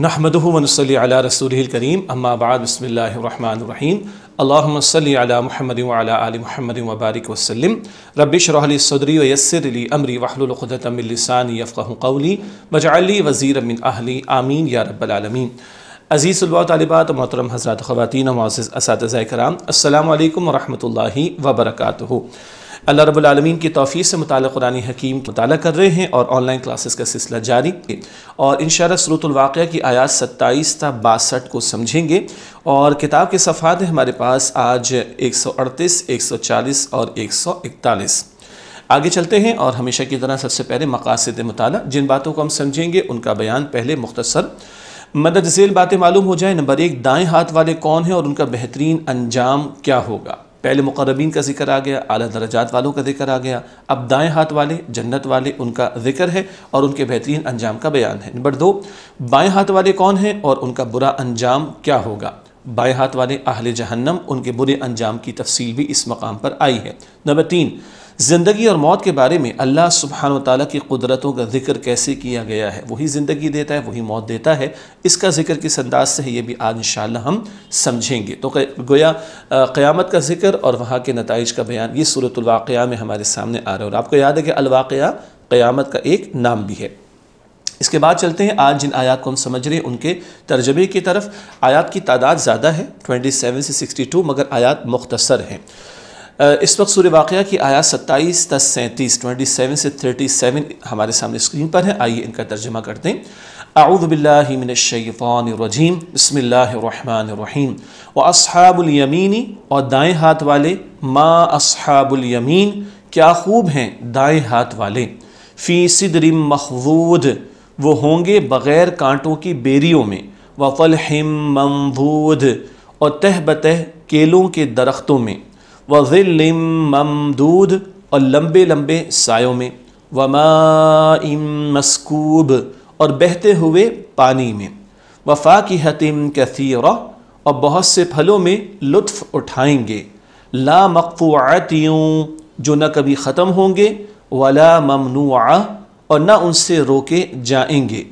नहमदनसली अला रसूल करीम अम्माबाद बसमीम अल्लामसली महमद वाली महमद वबारक वसलम रबिशरली सदरी वयसरली अमरी वाहलखदतमिलसानी यफ़क़ली वजाली वज़ी अमिन अहली आमीन या रबालमीन अज़ीज़ुल्वा तलबात मोहतरम हज़रत ख़वान मोज़ इस कराम अल्लाम वरहमल वबरकू अल्लाह रबालमीन की तोफ़ी से मुताल कुरानी हकीम मुताल कर रहे हैं और ऑनलाइन क्लासेस का सिलसिला जारी और इन शरूतवाक़ की आयात सत्ताईस था बासठ को समझेंगे और किताब के सफ़ात हमारे पास आज एक सौ अड़तीस एक सौ चालीस और एक सौ इकतालीस आगे चलते हैं और हमेशा की तरह सबसे पहले मकासद मताल जिन बातों को हम समझेंगे उनका बयान पहले मुख्तसर मदद झेल बातें मालूम हो जाए नंबर एक दाएँ हाथ वाले कौन हैं और उनका बेहतरीन अंजाम क्या होगा पहले मुकरबीन का जिक्र आ गया अली दर्जात वालों का जिक्र आ गया अब दाएँ हाथ वाले जन्नत वाले उनका जिक्र है और उनके बेहतरीन अंजाम का बयान है नंबर दो बाएँ हाथ वाले कौन हैं और उनका बुरा अंजाम क्या होगा बाएँ हाथ वाले अहल जहन्नम उनके बुरे अंजाम की तफसील भी इस मकाम पर आई है नंबर तीन ज़िंदगी और मौत के बारे में अल्लाह सुबहान तला की कुदरतों का जिक्र कैसे किया गया है वही ज़िंदगी देता है वही मौत देता है इसका जिक्र किस अंदाज से है ये भी आज इन हम समझेंगे तो गोया क़्यामत का जिक्र और वहाँ के नतज का बयान ये सूरतवाक़ में हमारे सामने आ रहा है और आपको याद है कि अलवाक़ा क़्यामत का एक नाम भी है इसके बाद चलते हैं आज जिन आयात को हम समझ रहे हैं उनके तर्जमे की तरफ आयात की तादाद ज़्यादा है 27 से 62 मगर आयात मुख्तसर हैं इस वक्त सूर्य वाक़ की आया सत्ताईस तस सैंतीस ट्वेंटी सेवन से थर्टी सेवन हमारे सामने स्क्रीन पर है आइए इनका तर्जमा करते हैं आऊदबिल्लिमिनशैफ़ानरजीम बसमीम व असहाबुलयमीनी और दाएँ हाथ वाले मा असहाबुलयमीन क्या खूब हैं दाएँ हाथ वाले फ़ी सदरम महवूद वो होंगे बग़ैर कांटों की बेरियों में वफ़ल हिम ममवूद और तह बतह केलों के दरख्तों में ज़िलम ममदूद और लंबे लंबे सायों में व मस्कूब और बहते हुए पानी में वफा की हतिम कैसी और बहुत से फलों में लुत्फ़ उठाएंगे ला मकफ़ुआतियों जो न कभी ख़त्म होंगे वला ममनुआ और न उनसे रोके जाएंगे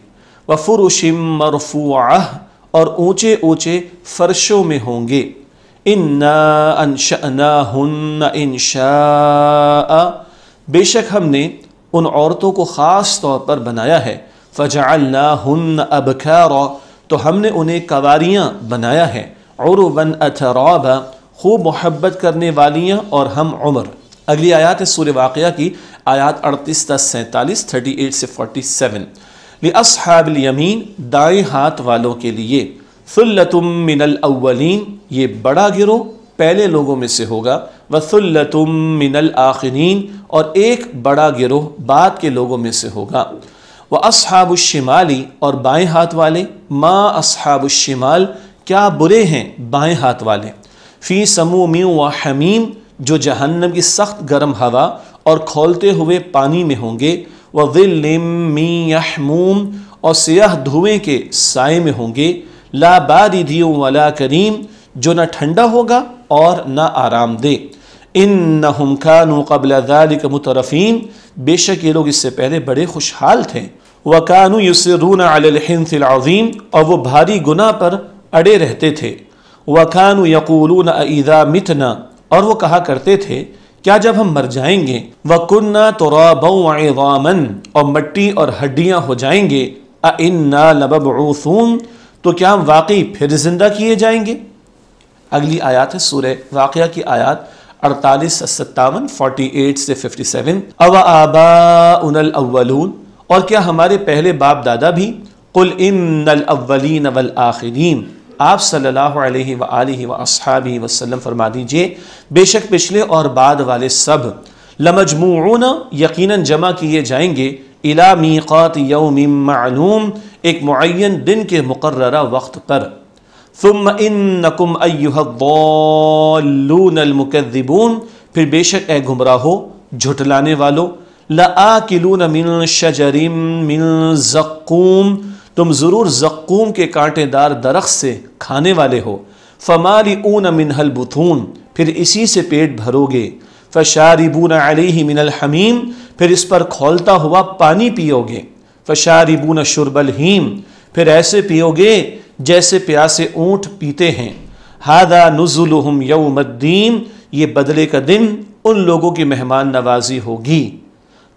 वफुरशिम मरफुआ और ऊंचे ऊंचे फ़र्शों में होंगे इन्ना अनशना हन इनशा बेशक हमने उन औरतों को ख़ास तौर पर बनाया है फ़जा हन अबखार तो हमने उन्हें कवारियाँ बनाया है और वन खूब मोहब्बत करने वालियाँ और हम उम्र अगली आयात है सूर्य वाक़ की आयात अड़तीस दस सैंतालीस थर्टी एट से फोर्टी सेवन लिहाबिल यमीन दाएँ हाथ वालों के लिए फ़ुल्लतुम मिनल ये बड़ा गिरोह पहले लोगों में से होगा वसुल्लतुम मिनल आखिरीन और एक बड़ा गिरोह बाद के लोगों में से होगा व शिमाली और बाएं हाथ वाले माँ शिमाल क्या बुरे हैं बाएं हाथ वाले फ़ी समूमी व हमीम जो जहन्नम की सख्त गर्म हवा और खोलते हुए पानी में होंगे व दिल्मी यहमूम और सयाह धुएँ के साय में होंगे ला बारिदियों वला करीम जो ना ठंडा होगा और ना दे इन नहम खान कबल मुतरफ़ीन बेशक ये लोग इससे पहले बड़े खुशहाल थे वकानु युसरून अलहिनफ़िलज़ीम और वह भारी गुना पर अड़े रहते थे वकानु यकूलून अदा मितना और वो कहा करते थे क्या जब हम मर जाएंगे वकुन्ना रामन और मट्टी और हड्डियाँ हो जाएंगे अ इन्ना तो क्या हम वाकई फिर ज़िंदा किए जाएंगे अगली आयात है सूर्य वाक़ की आयात अड़तालीस सत्तावन फोर्टी एट से फिफ्टी सेवन अवा और क्या हमारे पहले बाप दादा भी कुल इन अवल आखिरीन आप सल्ला वसलम फरमा दीजिए बेशक पिछले और बाद वाले सब लमजमून यकीनन जमा किए जाएंगे इलामी मीक़ात मालूम एक मुन दिन के मुकर्रा वक्त पर तुम इन नकुम अयुहलमकबून फिर बेशक ए गुमराहो झुटलाने वालों ला मिन शजरिम मिन जक्ूम तुम ज़रूर जक्ूम के कांटेदार दरख्त से खाने वाले हो फमारी ऊन मिनहल बुथून फिर इसी से पेट भरोगे फ़शारिबून अलही मिनल हमीम फिर इस पर खोलता हुआ पानी पियोगे फ़शारिबून शुरबल हीम फिर ऐसे पियोगे जैसे प्यासे ऊँट पीते हैं हादा नज़ुलहम यौमद्दीन ये बदले का दिन उन लोगों की मेहमान नवाजी होगी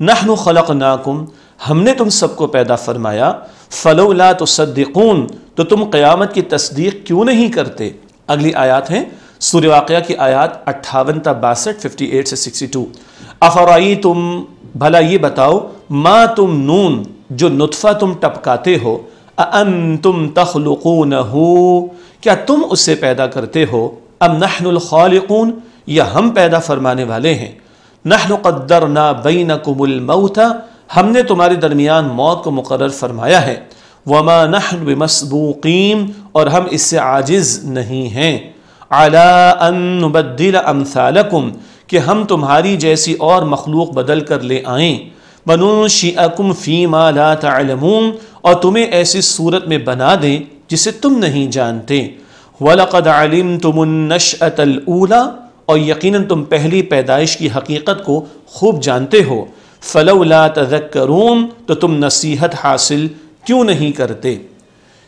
नहनु खलक नाकुम हमने तुम सबको पैदा फरमाया फ़लोला तो सद्दून तो तुम क़यामत की तस्दीक क्यों नहीं करते अगली आयात हैं सूर्य वाक़ की आयात अट्ठावन तब बासठ फिफ्टी एट से सिक्सटी टू अफराई तुम भला ये बताओ माँ तुम नून जो नुतफ़ा तुम टपकाते हो अम तुम तखलकून हो क्या तुम उससे पैदा करते हो अब नहनखालकून या हम पैदा फरमाने वाले हैं नहन कद्दर ना बैन कुमुलमऊता हमने तुम्हारे दरमियान मौत को मुकर फरमाया है वमा नहन बमसबूकीम और हम इससे आजिज़ नहीं हैं आला अनबदिल अमसालकुम कि हम तुम्हारी जैसी और मखलूक बदल कर ले बनू शी अकुम फ़ी ला तलमूम और तुम्हें ऐसी सूरत में बना दें जिसे तुम नहीं जानते वलक़द आलिम तुमनशतलूला और यकीनन तुम पहली पैदाइश की हकीकत को खूब जानते हो फ़लौला तजक्रून तो तुम नसीहत हासिल क्यों नहीं करते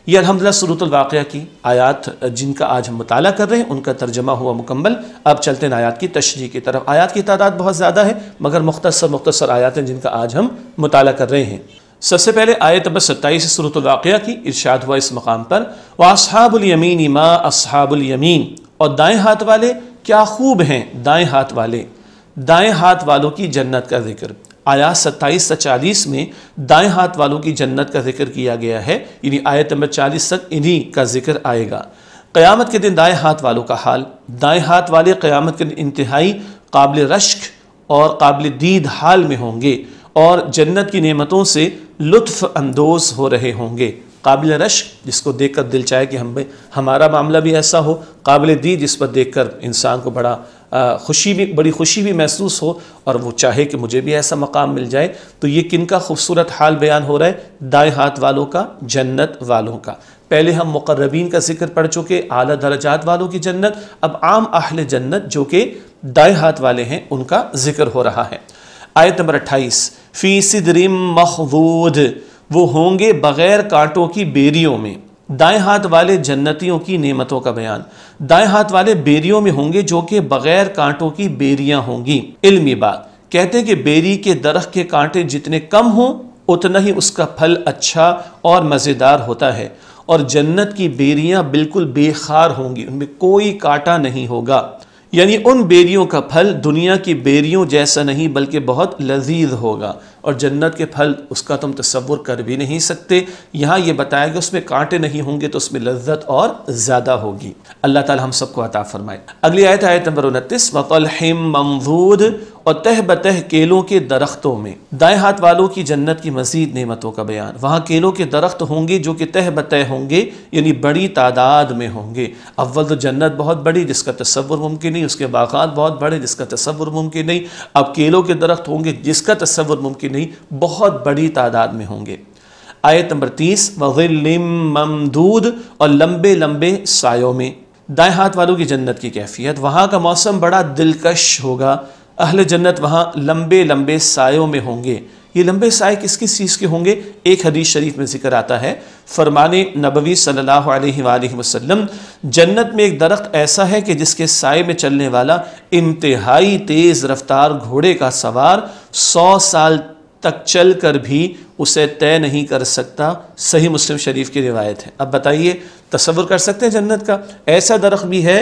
ये अलहमदिल्ला सूरतवाक़ की आयात जिनका आज हम मताल कर रहे हैं उनका तर्जमा हुआ मुकम्मल अब चलते हैं आयात की तशरी की तरफ आयात की तादाद बहुत ज़्यादा है मगर मुख्तर मुख्तर आयात हैं जिनका आज हम मताल कर रहे हैं सबसे पहले आयत नंबर सत्ताईस वाक़ा की इर्शाद हुआ इस मकाम पर इमा असहाबुल असहाबुलयमीन और दाएँ हाथ वाले क्या खूब हैं दाएँ हाथ वाले दाएँ हाथ वालों की जन्नत का जिक्र आया सत्ताईस से चालीस में दाएँ हाथ वालों की जन्नत का जिक्र किया गया है यानी आयत नंबर चालीस तक इन्हीं का जिक्र आएगा क़यामत के दिन दाएँ हाथ वालों का हाल दाएँ हाथ वाले क़यामत के दिन इंतहाई काबिल रश्क और काबिल दीद हाल में होंगे और जन्नत की नेमतों से लुत्फ़ अंदोज़ हो रहे होंगे काबिल रश जिसको देख कर दिल चाहे कि हम हमारा मामला भी ऐसा हो काबिल दी जिस पर देख कर इंसान को बड़ा आ, खुशी भी बड़ी खुशी भी महसूस हो और वो चाहे कि मुझे भी ऐसा मकाम मिल जाए तो ये किन का खूबसूरत हाल बयान हो रहा है दाएँ हाथ वालों का जन्नत वालों का पहले हम मुकर्रबीन का जिक्र पढ़ चुके आला दर्जात वालों की जन्नत अब आम आहल जन्नत जो कि दाएँ हाथ वाले हैं उनका जिक्र हो रहा है आयत नंबर अट्ठाईस फ़ी सिदरिम वो होंगे बग़ैर कांटों की बेरियों में दाएं हाथ वाले जन्नतियों की नेमतों का बयान दाएं हाथ वाले बेरियों में होंगे जो कि बग़ैर कांटों की बेरियां होंगी इल्मी बात कहते हैं कि बेरी के दरख के कांटे जितने कम हों उतना ही उसका फल अच्छा और मज़ेदार होता है और जन्नत की बेरियां बिल्कुल बेखार होंगी उनमें कोई कांटा नहीं होगा यानी उन बेरियों का फल दुनिया की बेरियों जैसा नहीं बल्कि बहुत लजीज होगा और जन्नत के फल उसका तुम तस्वुर कर भी नहीं सकते यहाँ ये बताया गया उसमें कांटे नहीं होंगे तो उसमें लज्जत और ज़्यादा होगी अल्लाह ताला हम सबको अता फरमाए अगली आयत आयत नंबर उनतीस हिम ममजूद और तह बतह केलों के दरख्तों में दाएं हाथ वालों की जन्नत की मजीद नेमतों का बयान वहाँ केलों के दरख्त होंगे जो कि तह बतह होंगे यानी बड़ी तादाद में होंगे अव्वल तो जन्नत बहुत बड़ी जिसका तस्वुर मुमकिन नहीं उसके बागात बहुत बड़े जिसका तस्वुर मुमकिन नहीं अब केलों के दरख्त होंगे जिसका तस्वुर मुमकिन नहीं बहुत बड़ी तादाद में होंगे आयत नंबर तीस वज़िल्लिम ममदूद और लंबे लंबे सायों में दाएं हाथ वालों की जन्नत की कैफियत वहाँ का मौसम बड़ा दिलकश होगा अहल जन्नत वहाँ लंबे लंबे सायों में होंगे ये लंबे साय किस किस चीज़ के होंगे एक हदीस शरीफ में जिक्र आता है फरमान नबवी सल्लल्लाहु अलैहि वसल्लम जन्नत में एक दरख्त ऐसा है कि जिसके साय में चलने वाला इंतहाई तेज़ रफ्तार घोड़े का सवार सौ साल तक चल कर भी उसे तय नहीं कर सकता सही मुस्लिम शरीफ की रिवायत है अब बताइए तस्वुर कर सकते हैं जन्नत का ऐसा दरख्त भी है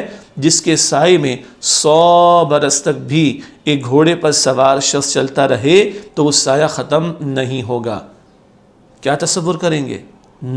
जिसके साय में सौ बरस तक भी एक घोड़े पर सवार शख्स चलता रहे तो वो साया ख़त्म नहीं होगा क्या तस्वुर करेंगे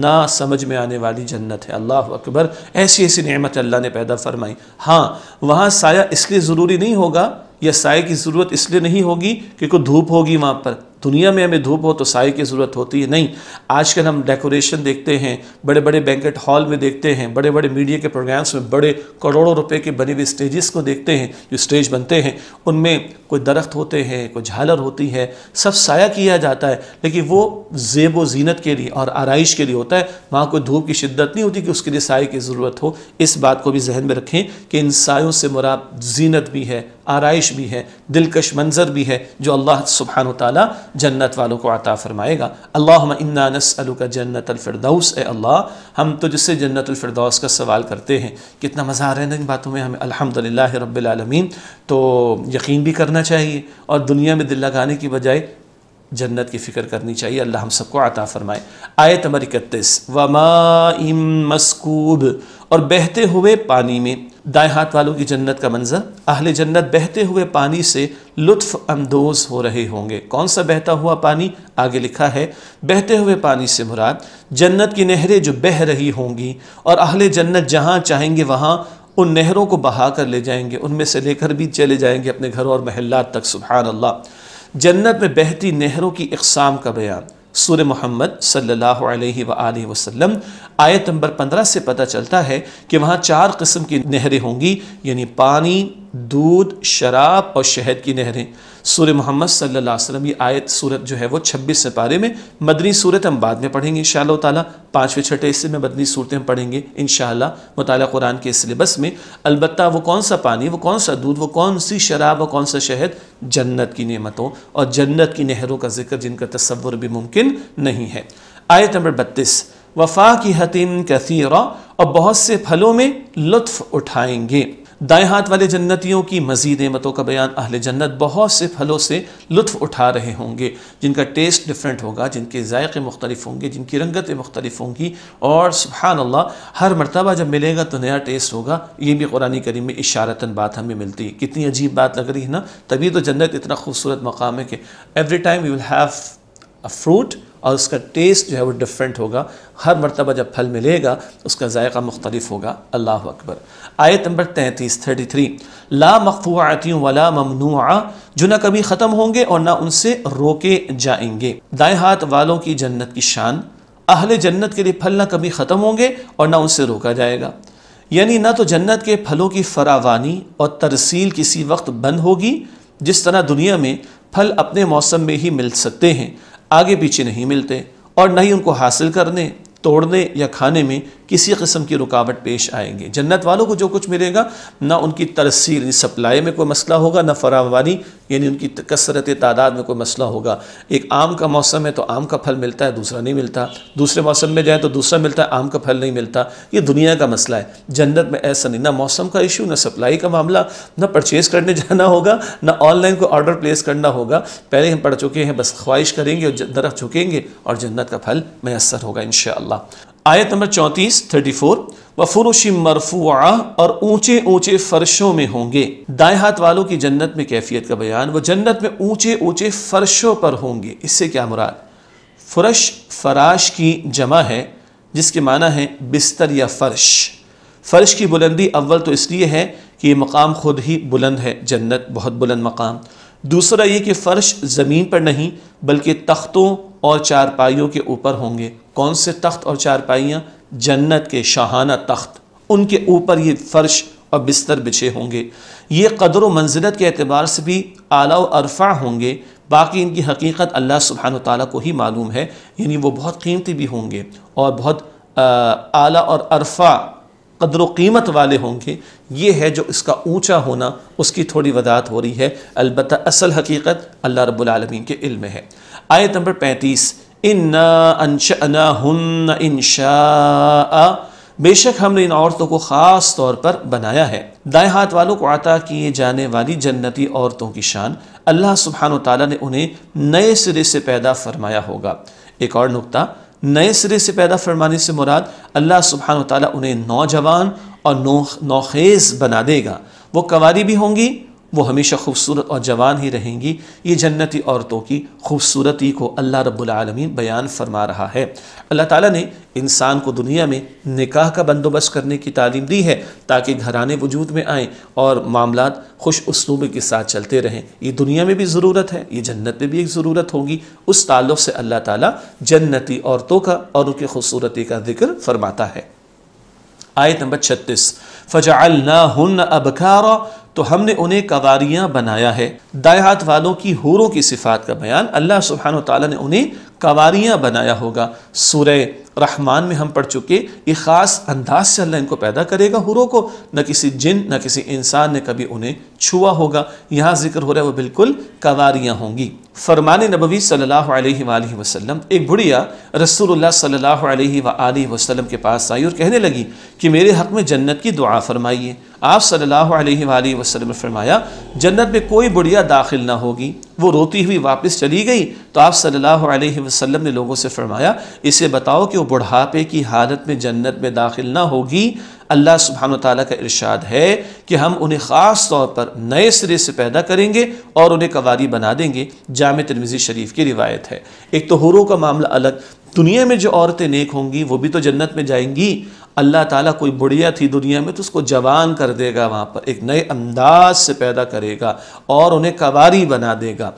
ना समझ में आने वाली जन्नत है अल्लाह अकबर ऐसी ऐसी नमत अल्लाह ने पैदा फरमाई हाँ वहाँ साया इसलिए ज़रूरी नहीं होगा या साय की ज़रूरत इसलिए नहीं होगी क्योंकि धूप होगी वहाँ पर दुनिया में हमें धूप हो तो साय की ज़रूरत होती है नहीं आजकल हम डेकोरेशन देखते हैं बड़े बड़े बैंकेट हॉल में देखते हैं बड़े बड़े मीडिया के प्रोग्राम्स में बड़े करोड़ों रुपए के बने हुए स्टेजेस को देखते हैं जो स्टेज बनते हैं उनमें कोई दरख्त होते हैं कोई झालर होती है सब साया किया जाता है लेकिन वो जेब व जीनत के लिए और आरइश के लिए होता है वहाँ कोई धूप की शिद्दत नहीं होती कि उसके लिए साय की ज़रूरत हो इस बात को भी जहन में रखें कि इन सायों से मुराद जीनत भी है आरइश भी है दिलकश मंजर भी है जो अल्लाह सुबहान तला जन्नत वालों को अता फ़रमाएगा अल्लाह इन्ना का जन्नत अलफरदौस ए अल्लाह हम तो जिससे जन्नत अलफरदौस का सवाल करते हैं कितना मज़ा आ रहा है ना इन बातों में हमें अलहमदिल्ला रबालमीन तो यकीन भी करना चाहिए और दुनिया में दिल लगाने की बजाय जन्नत की फ़िक्र करनी चाहिए अल्लाह हम सबको आता फ़रमाए आयत अमर इकतीस व मस्कूब और बहते हुए पानी में दाएँ हाथ वालों की जन्नत का मंजर अहले जन्नत बहते हुए पानी से लुत्फ अंदोज हो रहे होंगे कौन सा बहता हुआ पानी आगे लिखा है बहते हुए पानी से मुराद जन्नत की नहरें जो बह रही होंगी और अहले जन्नत जहाँ चाहेंगे वहाँ उन नहरों को बहा कर ले जाएंगे उनमें से लेकर भी चले जाएंगे अपने घरों और महल्ला तक सुबहान अल्लाह जन्नत में बहती नहरों की इकसाम का बयान सूर्य मोहम्मद सल्ला वसलम आयत नंबर पंद्रह से पता चलता है कि वहाँ चार किस्म की नहरें होंगी यानी पानी दूध शराब और शहद की नहरें सूर्य मोहम्मद सल्लल्लाहु अलैहि ये आयत सूरत जो है वो 26 सितारे में मदनी सूरत हम बाद में पढ़ेंगे इन ताला पाँचवें छठे हिस्से में मदनी सूरतें हम पढ़ेंगे इन मताल कुरान के सिलेबस में अलबत् वो कौन सा पानी वो कौन सा दूध वो कौन सी शराब व कौन सा शहद जन्नत की नियमतों और जन्नत की नहरों का जिक्र जिनका तस्वुर भी मुमकिन नहीं है आयत नंबर बत्तीस वफा की हतीम कसीरा और बहुत से फलों में लुत्फ़ उठाएंगे दाएं हाथ वाले जन्नतियों की मज़ीद नेमतों का बयान अहल जन्नत बहुत से फलों से लुत्फ़ उठा रहे होंगे जिनका टेस्ट डिफरेंट होगा जिनके जायक़े मुख्तलिफ होंगे जिनकी रंगतें मुख्तलिफ होंगी और सुबहान अल्लाह हर मरतबा जब मिलेगा तो नया टेस्ट होगा ये भी कुरानी करीम में इशारता बात हमें मिलती है कितनी अजीब बात लग रही है ना तभी तो जन्नत इतना खूबसूरत मकाम है कि every time you will have a fruit और उसका टेस्ट जो है वो डिफरेंट होगा हर मरतबा जब फल मिलेगा उसका जायका मुख्तलिफ होगा अल्लाह अकबर आयत नंबर तैंतीस थर्टी थ्री ला मखफूआती वाला ममनुआ जो ना कभी ख़त्म होंगे और ना उनसे रोके जाएंगे दाएँ हाथ वालों की जन्नत की शान अहल जन्नत के लिए फल ना कभी ख़त्म होंगे और ना उनसे रोका जाएगा यानी ना तो जन्नत के फलों की फरावानी और तरसील किसी वक्त बंद होगी जिस तरह दुनिया में फल अपने मौसम में ही मिल सकते हैं आगे पीछे नहीं मिलते और न ही उनको हासिल करने तोड़ने या खाने में किसी किस्म की रुकावट पेश आएंगे जन्नत वालों को जो कुछ मिलेगा ना उनकी तरसील सप्लाई में कोई मसला होगा ना फरावानी यानी उनकी कसरत तादाद में कोई मसला होगा एक आम का मौसम है तो आम का फल मिलता है दूसरा नहीं मिलता दूसरे मौसम में जाए तो दूसरा मिलता है आम का फल नहीं मिलता ये दुनिया का मसला है जन्नत में ऐसा नहीं ना मौसम का इशू ना सप्लाई का मामला ना परचेज़ करने जाना होगा ना ऑनलाइन को ऑर्डर प्लेस करना होगा पहले हम पढ़ चुके हैं बस ख्वाहिश करेंगे और दरख झुकेंगे और जन्नत का फल मैसर होगा इन आयत नंबर चौंतीस थर्टी फोर व फुरुशी मरफुआ और ऊंचे ऊंचे फर्शों में होंगे दाएं हाथ वालों की जन्नत में कैफियत का बयान वो जन्नत में ऊंचे ऊंचे फर्शों पर होंगे इससे क्या मुराद फुरश फराश की जमा है जिसके माना है बिस्तर या फर्श फ़र्श की बुलंदी अव्वल तो इसलिए है कि ये मकाम ख़ुद ही बुलंद है जन्नत बहुत बुलंद मकाम दूसरा ये कि फ़र्श ज़मीन पर नहीं बल्कि तख्तों और चारपाइयों के ऊपर होंगे कौन से तख्त और चारपाइयाँ जन्नत के शाहाना तख्त उनके ऊपर ये फर्श और बिस्तर बिछे होंगे ये कदर व मंजिलत के अतबार से भी आला अरफा होंगे बाकी इनकी हकीकत अल्लाह सुबहान ताली को ही मालूम है यानी वो बहुत कीमती भी होंगे और बहुत आला और अरफा कदर कीमत वाले होंगे ये है जो इसका ऊंचा होना उसकी थोड़ी वदात हो रही है अलबत् असल हकीकत अल्लाह रब्बुल के इल्म है आयत नंबर पैंतीस इन हन इनशा बेशक हमने इन औरतों को ख़ास तौर पर बनाया है दाएं हाथ वालों को आता किए जाने वाली जन्नती औरतों की शान अल्लाह सुबहान तला ने उन्हें नए सिरे से पैदा फरमाया होगा एक और नुकता नए सिरे से पैदा फरमाने से मुराद अल्लाह सुबहान ताली उन्हें नौजवान और नौ नौखेज़ बना देगा वो कवारी भी होंगी वो हमेशा खूबसूरत और जवान ही रहेंगी ये जन्नती औरतों की खूबसूरती को अल्लाह रब्बुल बयान फरमा रहा है अल्लाह ताला ने इंसान को दुनिया में निकाह का बंदोबस्त करने की तालीम दी है ताकि घराने वजूद में आएँ और मामला खुश उसलूब के साथ चलते रहें ये दुनिया में भी ज़रूरत है ये जन्नत में भी एक ज़रूरत होगी उस ताल्लुक़ से अल्लाह ताली जन्नती औरतों का और उनकी खूबसूरती का जिक्र फरमाता है आयत नंबर छत्तीस फ़जाल ना हन अबकारा तो हमने उन्हें कवारियाँ बनाया है दाएँ हाथ वालों की हूरों की सिफात का बयान अल्लाह सुबहान ताली ने उन्हें कवारियाँ बनाया होगा सुरह रहमान में हम पढ़ चुके ये ख़ास अंदाज से अल्लाह इनको पैदा करेगा हुरों को न किसी जिन न किसी इंसान ने कभी उन्हें छुआ होगा यहाँ जिक्र हो रहा है वो बिल्कुल कवारियाँ होंगी फरमान नबवी सल्लल्लाहु अलैहि वसल्लम एक बुढ़िया रसूलुल्लाह सल्लल्लाहु अलैहि वसल्लम के पास आई और कहने लगी कि मेरे हक़ में जन्नत की दुआ फरमाइए आप सल्लल्लाहु अलैहि वसल्लम ने फरमाया जन्नत में कोई बुढ़िया दाखिल ना होगी वो रोती हुई वापस चली गई तो आप सल्लल्लाहु अलैहि वसल्लम ने लोगों से फरमाया इसे बताओ कि वो बुढ़ापे की हालत में जन्नत में दाखिल ना होगी अल्लाह सुबहान तला का इरशाद है कि हम उन्हें ख़ास तौर पर नए सिरे से पैदा करेंगे और उन्हें कवारी बना देंगे जाम तरमिज़ी शरीफ की रिवायत है एक तो हुरों का मामला अलग दुनिया में जो औरतें नेक होंगी वो भी तो जन्नत में जाएंगी अल्लाह ताला कोई बुढ़िया थी दुनिया में तो उसको जवान कर देगा वहाँ पर एक नए अंदाज से पैदा करेगा और उन्हें कवारी बना देगा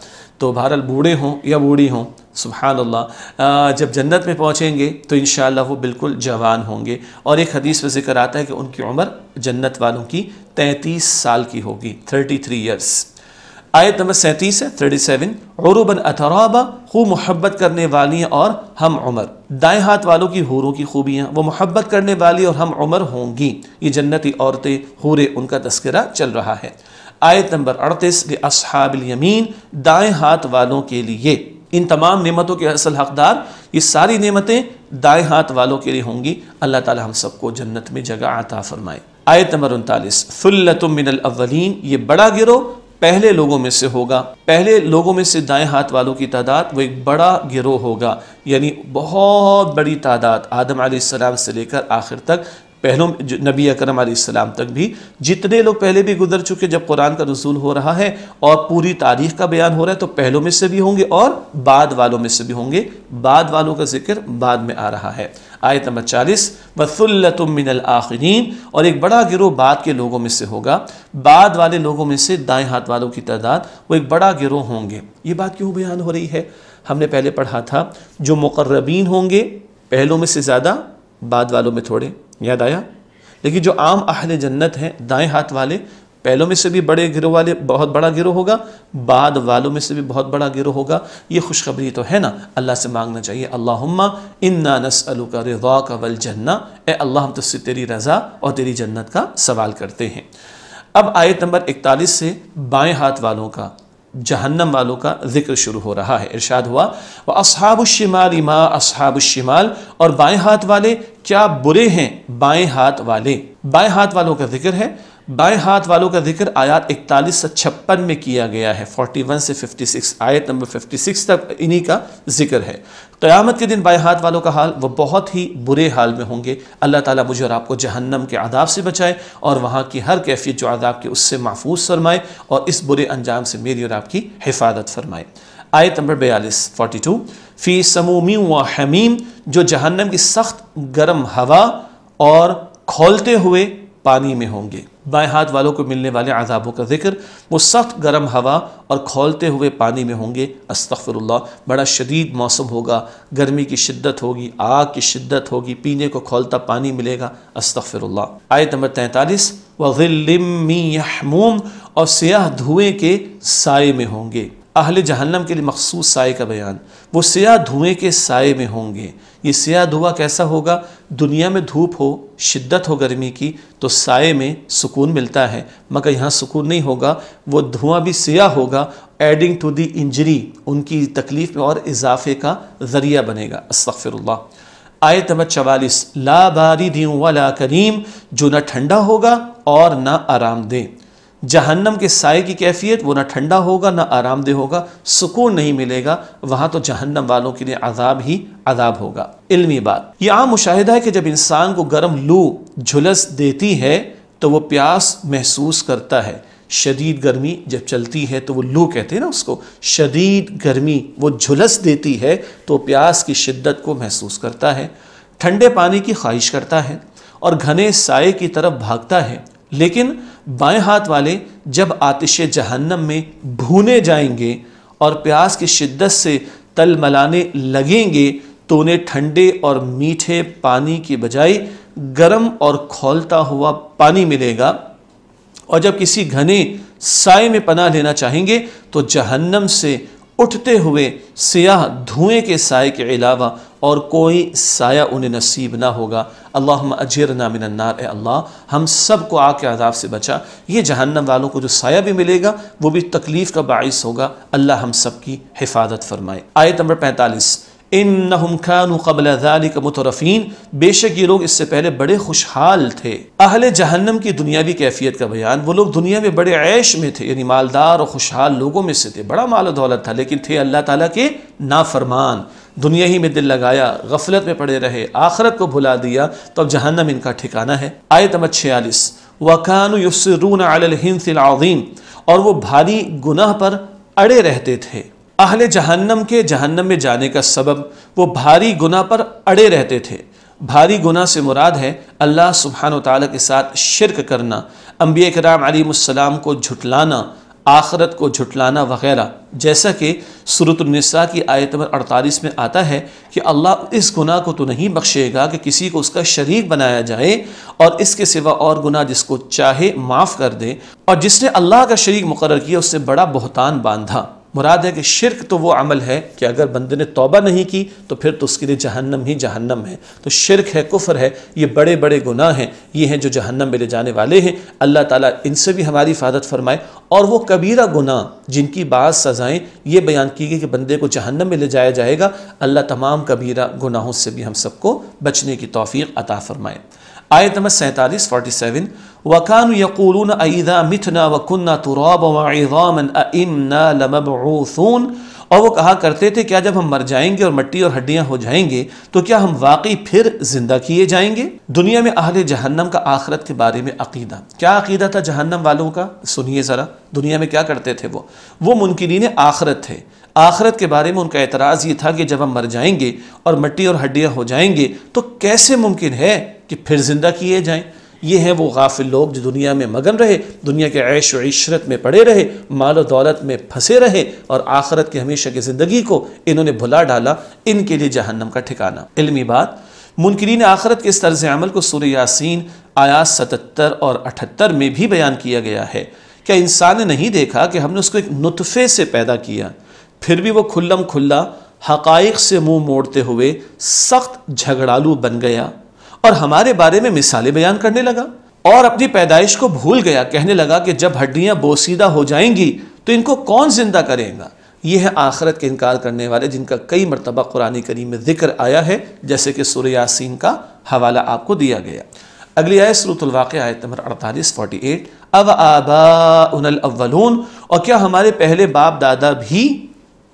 तो भारत बूढ़े हों या बूढ़ी हों सुबहानल्ला जब जन्नत में पहुँचेंगे तो इन वो बिल्कुल जवान होंगे और एक हदीस में ज़िक्र आता है कि उनकी उम्र जन्नत वालों की तैंतीस साल की होगी थर्टी थ्री ईयर्स आयत नंबर सैंतीस है थर्टी सेवन औरबन अथराबा खूब मोहब्बत करने वाली हैं और हम उमर दाएं हाथ वालों की हूरों की खूबियाँ वो मोहब्बत करने वाली और हम उमर होंगी ये जन्नती औरतें हूरे उनका तस्करा चल रहा है आयत नंबर अड़तीस असहाबिलयमीन दाएं हाथ वालों के लिए इन तमाम नेमतों के असल हकदार ये सारी नेमतें दाएं हाथ वालों के लिए होंगी अल्लाह ताला हम सबको जन्नत में जगह आता फरमाए आयत नंबर उनतालीस मिनल फ़ुल्लतमिनलवलिन ये बड़ा गिरो पहले लोगों में से होगा पहले लोगों में से दाएं हाथ वालों की तादाद वो एक बड़ा गिरोह होगा यानी बहुत बड़ी तादाद आदम सलाम से लेकर आखिर तक पहलों नबी अकरम आसमाम तक भी जितने लोग पहले भी गुजर चुके जब कुरान का रसूल हो रहा है और पूरी तारीख का बयान हो रहा है तो पहलों में से भी होंगे और बाद वालों में से भी होंगे बाद वालों का जिक्र बाद में आ रहा है आयत नंबर चालीस वसुल्लतमिनल आखरीन और एक बड़ा गिरोह बाद के लोगों में से होगा बाद वाले लोगों में से दाएँ हाथ वालों की तादाद वो एक बड़ा गिरोह होंगे ये बात क्यों बयान हो रही है हमने पहले पढ़ा था जो मुकर्रबीन होंगे पहलों में से ज़्यादा बाद वालों में थोड़े याद आया लेकिन जो आम अहले जन्नत हैं दाएं हाथ वाले पहलों में से भी बड़े गिरोह वाले बहुत बड़ा गिरोह होगा बाद वालों में से भी बहुत बड़ा गिरोह होगा ये खुशखबरी तो है ना अल्लाह से मांगना चाहिए अल्लाहुम्मा इन्ना नसअलु का रवा का वल जन्ना ए अल्लाह हम तुझसे तेरी रज़ा और तेरी जन्नत का सवाल करते हैं अब आयत नंबर इकतालीस से बाएँ हाथ वालों का जहन्नम वालों का जिक्र शुरू हो रहा है इर्शाद हुआ असहाबु शिमाल इमा शिमाल और बाएं हाथ वाले क्या बुरे हैं बाएं हाथ वाले बाएं हाथ वालों का जिक्र है बाएं हाथ वालों का जिक्र आयत इकतालीस से छप्पन में किया गया है 41 से 56 आयत नंबर 56 तक इन्हीं का जिक्र है क़यामत के दिन बाएं हाथ वालों का हाल वह बहुत ही बुरे हाल में होंगे अल्लाह ताला मुझे और आपको जहन्नम के आदाब से बचाए और वहाँ की हर कैफियत जो आदाब के उससे महफूज फरमाए और इस बुरे अंजाम से मेरी और आपकी हिफाजत फरमाए आयत नंबर बयालीस फोर्टी टू फ़ी समूमी व हमीम जो जहन्नम की सख्त गर्म हवा और खोलते हुए पानी में होंगे बाएं हाथ वालों को मिलने वाले अजाबों का जिक्र वो सख्त गर्म हवा और खोलते हुए पानी में होंगे अस्तफ़िरुल्लाह बड़ा शदीद मौसम होगा गर्मी की शिद्दत होगी आग की शिद्दत होगी पीने को खोलता पानी मिलेगा अस्तफ़िरुल्लाह आयत नंबर तैंतालीस वमियमूम और सयाह धुएँ के साय में होंगे अहल जहन्नम के लिए मखसूस साय का बयान वो सयाह धुएँ के साय में होंगे ये सयाह धुआँ कैसा होगा दुनिया में धूप हो शिद्दत हो गर्मी की तो साय में सुकून मिलता है मगर यहाँ सुकून नहीं होगा वो धुआं भी सयाह होगा एडिंग टू दी इंजरी उनकी तकलीफ़ में और इजाफे का ज़रिया बनेगा असफ़िर आए तब चवालीस ला बारी दी वाला करीम जो ना ठंडा होगा और ना आराम दें जहन्नम के साय की कैफियत वो ना ठंडा होगा ना आरामदेह होगा सुकून नहीं मिलेगा वहां तो जहन्नम वालों के लिए अजाब ही अजाब होगा इल्मी बात यह आम मुशाहिदा है कि जब इंसान को गर्म लू झुलस देती है तो वो प्यास महसूस करता है शदीद गर्मी जब चलती है तो वो लू कहते हैं ना उसको शदीद गर्मी वो झुलस देती है तो प्यास की शिद्दत को महसूस करता है ठंडे पानी की ख्वाहिश करता है और घने साय की तरफ भागता है लेकिन बाएं हाथ वाले जब आतिश जहन्नम में भूने जाएंगे और प्यास की शिद्दत से तल मलाने लगेंगे तो उन्हें ठंडे और मीठे पानी की बजाय गर्म और खोलता हुआ पानी मिलेगा और जब किसी घने साय में पना लेना चाहेंगे तो जहन्नम से उठते हुए सियाह धुएं के साय के अलावा और कोई साया उन्हें नसीब ना होगा अल्लाह अजर नामिनार अल्लाह हम सब को आके आदाब से बचा ये जहन्नम वालों को जो साया भी मिलेगा वो भी तकलीफ़ का बास होगा अल्लाह हम सब की हिफाजत फरमाए आयत नंबर पैंतालीस इन नहम खान कबल का मतरफीन बेशक ये लोग इससे पहले बड़े खुशहाल थे अहल जहन्नम की दुनियावी कैफियत का बयान वो लोग दुनिया में बड़े ऐश में थे यानी मालदार और खुशहाल लोगों में से थे बड़ा माल दौलत था लेकिन थे अल्लाह तला के नाफरमान दुनिया ही में दिल लगाया गफलत में पड़े रहे आखरत को भुला दिया तो अब जहन्नम इनका ठिकाना है आयत नंबर छियालीस वकान यसरून अलहिनसिलज़ीम और वो भारी गुनाह पर अड़े रहते थे अहल जहन्नम के जहन्नम में जाने का सबब वो भारी गुनाह पर अड़े रहते थे भारी गुनाह से मुराद है अल्लाह सुबहान तला के साथ शिरक करना अम्बिया कराम आलीम को झुटलाना आखरत को झुटलाना वगैरह जैसा कि सूरतनिसा की आयत नंबर अड़तालीस में आता है कि अल्लाह इस गुनाह को तो नहीं बख्शेगा कि किसी को उसका शरीक बनाया जाए और इसके सिवा और गुनाह जिसको चाहे माफ़ कर दे और जिसने अल्लाह का शरीक मुकर किया उससे बड़ा बहतान बांधा मुराद है कि शिरक तो वो अमल है कि अगर बंदे ने तोबा नहीं की तो फिर तो उसके लिए जहन्नम ही जहन्नम है तो शिरक है कुफर है ये बड़े बड़े गुनाह हैं ये हैं जो जहन्नम में ले जाने वाले हैं अल्लाह ताला इनसे भी हमारी हिफाजत फरमाए और वो कबीरा गुनाह जिनकी बाद सज़ाएँ ये बयान की गई कि बंदे को जहन्नम में ले जाया जाएगा अल्लाह तमाम कबीरा गुनाहों से भी हम सबको बचने की तोफ़ी अता फ़रमाए आयत नंबर सैंतालीस फोर्टी सेवन वकान यकून अदा मिथना वकुन्ना तुराब वमनासून और वो कहा करते थे क्या जब हम मर जाएंगे और मट्टी और हड्डियां हो जाएंगे तो क्या हम वाकई फिर जिंदा किए जाएंगे दुनिया में अहल जहन्नम का आखरत के बारे में अकीदा क्या अकीदा था जहन्नम वालों का सुनिए ज़रा दुनिया में क्या करते थे वो वो मुनकिन आखरत थे आखरत के बारे में उनका एतराज़ ये था कि जब हम मर जाएंगे और मट्टी और हड्डियाँ हो जाएंगे तो कैसे मुमकिन है कि फिर ज़िंदा किए जाएँ ये हैं वो गाफिल लोग जो दुनिया में मगन रहे दुनिया के ऐश व इशरत में पड़े रहे माल और दौलत में फंसे रहे और आखरत की हमेशा की ज़िंदगी को इन्होंने भुला डाला इनके लिए जहन्नम का ठिकाना इलमी बात मुनकरीन आखरत के इस तर्ज अमल को सूर्य यासीन आयात सतहत्तर और अठहत्तर में भी बयान किया गया है क्या इंसान ने नहीं देखा कि हमने उसको एक नुतफ़े से पैदा किया फिर भी वो खुल्लम खुल्ला हक़ाइक से मुँह मोड़ते हुए सख्त झगड़ालू बन गया और हमारे बारे में मिसालें बयान करने लगा और अपनी पैदाइश को भूल गया कहने लगा कि जब हड्डियां बोसीदा हो जाएंगी तो इनको कौन जिंदा करेगा यह है आखरत के इनकार करने वाले जिनका कई मरतबा कुरानी करीम में जिक्र आया है जैसे कि सूर्य यासीन का हवाला आपको दिया गया अगली आय सूरतवाक़ आयत नंबर अड़तालीस फोर्टी एट अब आबा उनल अव्वलून और क्या हमारे पहले बाप दादा भी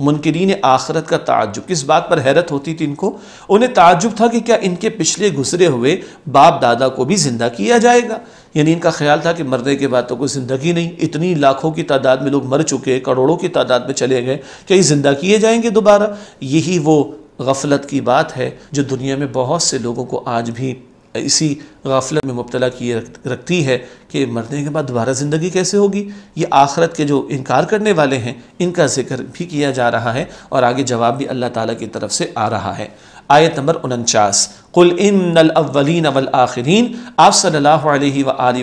मुनकरीन आखरत का ताजुब किस बात पर हैरत होती थी इनको उन्हें ताजुब था कि क्या इनके पिछले गुजरे हुए बाप दादा को भी ज़िंदा किया जाएगा यानी इनका ख्याल था कि मरने के बाद तो कोई ज़िंदगी नहीं इतनी लाखों की तादाद में लोग मर चुके करोड़ों की तादाद में चले गए क्या ये ज़िंदा किए जाएंगे दोबारा यही वो गफलत की बात है जो दुनिया में बहुत से लोगों को आज भी इसी गाफलत में मुबतला किए रख, रखती है कि मरने के बाद दोबारा ज़िंदगी कैसे होगी ये आखरत के जो इनकार करने वाले हैं इनका जिक्र भी किया जा रहा है और आगे जवाब भी अल्लाह ताला की तरफ से आ रहा है आयत नंबर उनचास कुल इन अव्वलिन अवल आखरीन आप सल्ला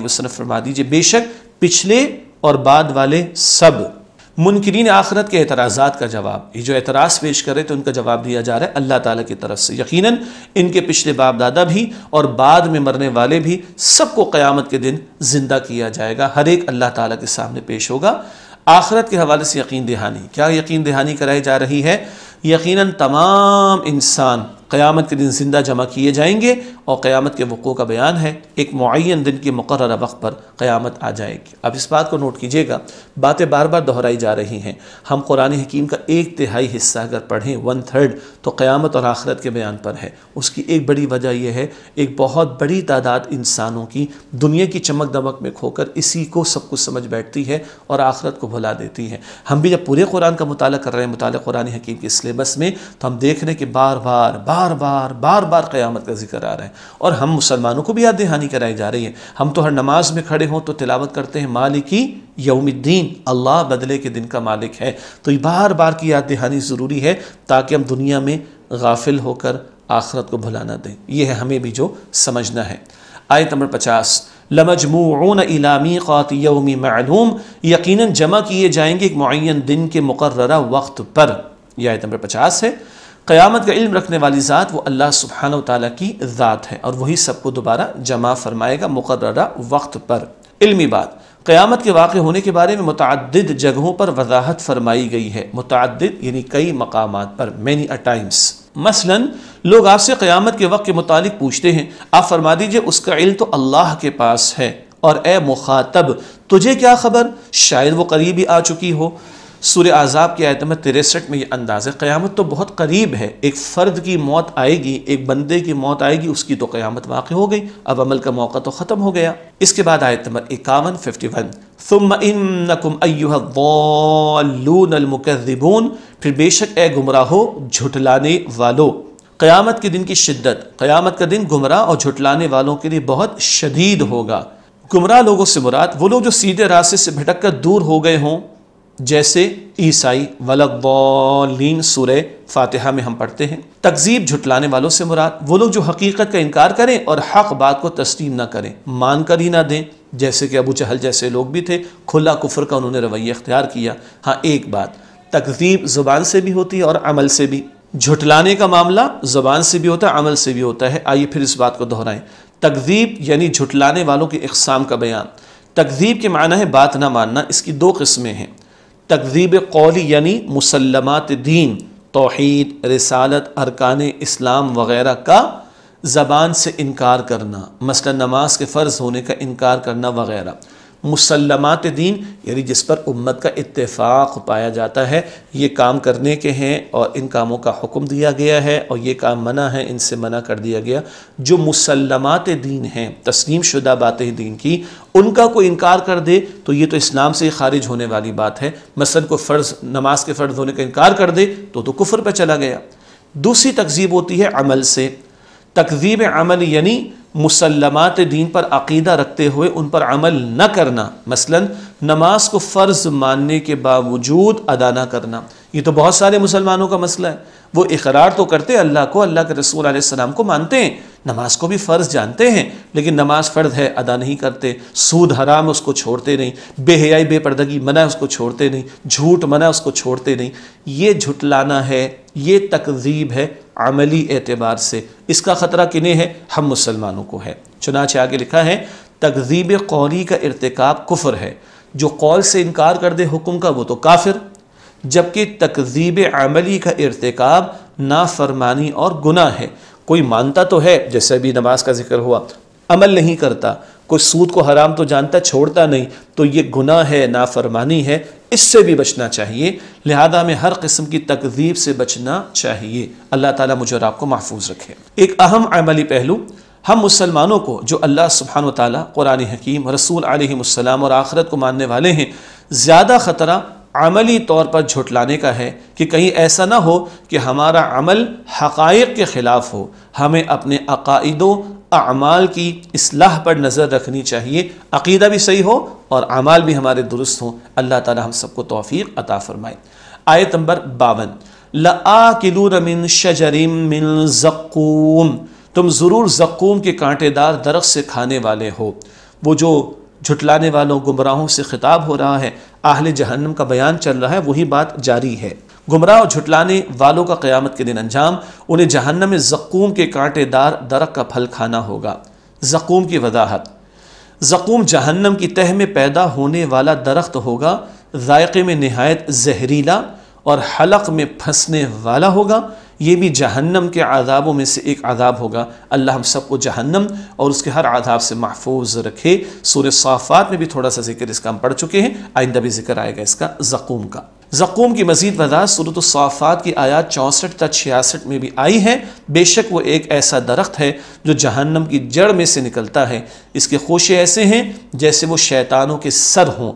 वसन फरमा दीजिए बेशक पिछले और बाद वाले सब मुनकरीन आखरत के एतराज़ा का जवाब ये जो एतराज़ पेश रहे तो उनका जवाब दिया जा रहा है अल्लाह ताली की तरफ से यकीन इनके पिछले बाप दादा भी और बाद में मरने वाले भी सबको क़्यामत के दिन ज़िंदा किया जाएगा हर एक अल्लाह ताली के सामने पेश होगा आखरत के हवाले से यकीन दहानी क्या यकीन दहानी कराई जा रही है यकीन तमाम इंसान क़्यामत के दिन ज़िंदा जमा किए जाएंगे और क़्यामत के वक़ू का बयान है एक मुन दिन के मुकर वक्त पर क़्यामत आ जाएगी अब इस बात को नोट कीजिएगा बातें बार बार दोहराई जा रही हैं हम कुरान हकीम का एक तिहाई हिस्सा अगर पढ़ें वन थर्ड तो क़्यामत और आखरत के बयान पर है उसकी एक बड़ी वजह यह है एक बहुत बड़ी तादाद इंसानों की दुनिया की चमक दमक में खोकर इसी को सब कुछ समझ बैठती है और आखरत को भुला देती है हम भी जब पूरे कुरान का मुताल कर रहे हैं मुताल कुरान हकीम के सिलेबस में तो हम देख रहे हैं कि बार बार बार बार बार बार बार क़यामत का जिक्र आ रहा है और हम मुसलमानों को भी याद दहानी कराई जा रही है हम तो हर नमाज में खड़े हों तो तिलावत करते हैं मालिकी यौमुद्दीन अल्लाह बदले के दिन का मालिक है तो ये बार बार की याद दहानी ज़रूरी है ताकि हम दुनिया में गाफिल होकर आखरत को भुलाना दें यह है हमें भी जो समझना है आयत नंबर पचास लमजमून इलामी ख़ात यौमी मालूम यकीन जमा किए जाएंगे एक मुन दिन के मुकर्रा वक्त पर यह आयत नंबर पचास है क़यामत का इल्म रखने वाली ज़ात वो अल्लाह सुबहान ताली की ज़ात है और वही सबको दोबारा जमा फरमाएगा मुकर वक्त पर इल्मी बात क़यामत के वाक़ होने के बारे में मुतद जगहों पर वजाहत फरमाई गई है मुतद यानी कई मकाम पर मैनी अ टाइम्स मसलन लोग आपसे क़यामत के वक्त के मुतालिक पूछते हैं आप फरमा दीजिए उसका इल्म तो अल्लाह के पास है और ए मुखातब तुझे क्या खबर शायद वो करीबी आ चुकी हो सूर्य आज़ाब की आयत में तिरसठ में ये अंदाज़ है क्यामत तो बहुत करीब है एक फ़र्द की मौत आएगी एक बंदे की मौत आएगी उसकी तो क्यामत वाक़ हो गई अब अमल का मौका तो ख़त्म हो गया इसके बाद आयत नंबर इक्यावन फिफ्टी वन ثम फिर बेशक ए गुमराहो झुटलाने वालों क़्यामत के दिन की शिद्दत क्यामत का दिन गुमराह और झुटलाने वालों के लिए बहुत शदीद होगा गुमराह लोगों से मुराद वो लोग जो सीधे रास्ते से भटक कर दूर हो गए हों जैसे ईसाई वलगौलिन सुर फातिहा में हम पढ़ते हैं तकजीब झुटलाने वालों से मुराद वो लोग जो हकीकत का इनकार करें और हक बात को तस्लीम ना करें मान कर ही ना दें जैसे कि अबू चहल जैसे लोग भी थे खुला कुफर का उन्होंने रवैया इख्तियार किया हाँ एक बात तकजीब ज़ुबान से भी होती है और अमल से भी झुटलाने का मामला ज़ुबान से भी होता है अमल से भी होता है आइए फिर इस बात को दोहराएं तकजीब यानी झुटलाने वालों की इकसाम का बयान तकजीब के माना है बात ना मानना इसकी दो किस्में हैं तकजीब कौली यानी मुसलमत दीन तोहद रसालत अरकान इस्लाम वगैरह का ज़बान से इनकार करना मसला नमाज के फ़र्ज़ होने का इनकार करना वगैरह मुसलमत दीन यानी जिस पर उम्मत का इतफाक पाया जाता है ये काम करने के हैं और इन कामों का हुक्म दिया गया है और ये काम मना है इनसे मना कर दिया गया जो मुसलमत दीन हैं तस्लीम शुदा बातें दीन की उनका कोई इनकार कर दे तो ये तो इस्लाम से ही खारिज होने वाली बात है मसल को फ़र्ज़ नमाज के फ़र्ज़ होने का इनकार कर दे तो तो कुफर पर चला गया दूसरी तकजीब होती है अमल से तकजीब अमल यानी मुसलमात दीन पर अकीदा रखते हुए उन पर अमल न करना मसलन नमाज को फ़र्ज़ मानने के बावजूद अदा ना करना ये तो बहुत सारे मुसलमानों का मसला है वो इकरार तो करते अल्लाह को अल्लाह के रसूल आसमाम को मानते हैं नमाज को भी फ़र्ज़ जानते हैं लेकिन नमाज फ़र्ज है अदा नहीं करते सूद हराम उसको छोड़ते नहीं बेहयाई बेपर्दगी मना उसको छोड़ते नहीं झूठ मना उसको छोड़ते नहीं ये झुटलाना है ये तकजीब है अमली एतबार से इसका ख़तरा किन्हें है हम मुसलमानों को है चुनाच आगे लिखा है तकजीब कौली का irतकब कुफर है जो कौल से इनकार कर दे हुक्म का वो तो काफिर जबकि तकजीब अमली का इरतकब नाफरमानी और गुना है कोई मानता तो है जैसे अभी नमाज का जिक्र हुआ अमल नहीं करता कोई सूद को हराम तो जानता छोड़ता नहीं तो ये गुना है नाफरमानी है इससे भी बचना चाहिए लिहाजा में हर किस्म की तकदीब से बचना चाहिए अल्लाह ताला मुझे और आपको महफूज रखे एक अहम अमली पहलू हम मुसलमानों को जो अल्लाह सुबहान ताली हकीम रसूल आलम और आखरत को मानने वाले हैं ज़्यादा ख़तरा अमली तौर पर झुटलाने का है कि कहीं ऐसा ना हो कि हमारा अमल हक़ के ख़िलाफ़ हो हमें अपने अकायदों अमाल की असलाह पर नज़र रखनी चाहिए अकीदा भी सही हो और अमाल भी हमारे दुरुस्त हों अल्लाह ताला हम सबको तोफ़ी अता फ़रमाए आयत नंबर बावन लाकिलूरमिन शजरिम मिन जक्ूम तुम ज़रूर ज़क्क़ूम के कांटेदार दरख्त से खाने वाले हो वो जो झुटलाने वालों गुमराहों से ख़िताब हो रहा है आहल जहन्नम का बयान चल रहा है वही बात जारी है गुमराह और झुटलाने वालों का क़्यामत के दिन अंजाम उन्हें जहन्नम में जक़ूम के कांटेदार दरक का फल खाना होगा जक़ूम की वजाहत जक़ूम जहन्नम की तह में पैदा होने वाला दरख्त होगा जायक़े में नहायत जहरीला और हलक में फंसने वाला होगा ये भी जहन्नम के आदाबों में से एक आदाब होगा अल्लाह हम सबको जहन्नम और उसके हर आदाब से महफूज रखे सूर साफ़ात में भी थोड़ा सा जिक्र इसका हम पढ़ चुके हैं आइंदा भी जिक्र आएगा इसका जक़ूम का जक़ूम की मजीद वजह सूरत साफ़ात की आयात चौंसठ तक छियासठ में भी आई है बेशक वो एक ऐसा दरख्त है जो जहन्नम की जड़ में से निकलता है इसके खोशे ऐसे हैं जैसे वो शैतानों के सर हों